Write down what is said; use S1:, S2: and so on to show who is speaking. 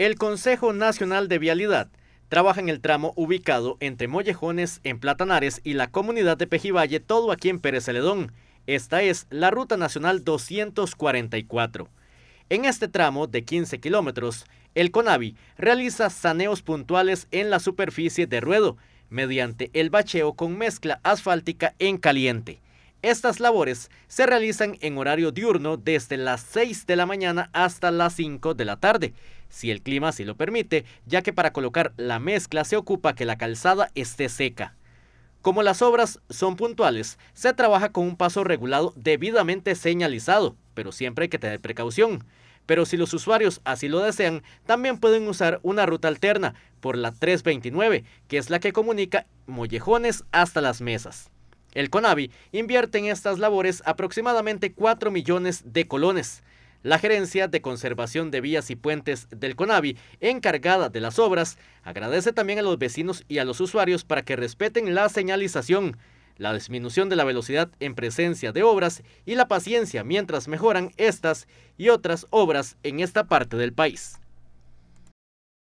S1: El Consejo Nacional de Vialidad trabaja en el tramo ubicado entre Mollejones en Platanares y la comunidad de Pejivalle, todo aquí en Pérez Celedón. Esta es la Ruta Nacional 244. En este tramo de 15 kilómetros, el CONAVI realiza saneos puntuales en la superficie de ruedo mediante el bacheo con mezcla asfáltica en caliente. Estas labores se realizan en horario diurno desde las 6 de la mañana hasta las 5 de la tarde, si el clima así lo permite, ya que para colocar la mezcla se ocupa que la calzada esté seca. Como las obras son puntuales, se trabaja con un paso regulado debidamente señalizado, pero siempre hay que tener precaución. Pero si los usuarios así lo desean, también pueden usar una ruta alterna por la 329, que es la que comunica Mollejones hasta las mesas. El CONAVI invierte en estas labores aproximadamente 4 millones de colones. La Gerencia de Conservación de Vías y Puentes del CONAVI, encargada de las obras, agradece también a los vecinos y a los usuarios para que respeten la señalización, la disminución de la velocidad en presencia de obras y la paciencia mientras mejoran estas y otras obras en esta parte del país.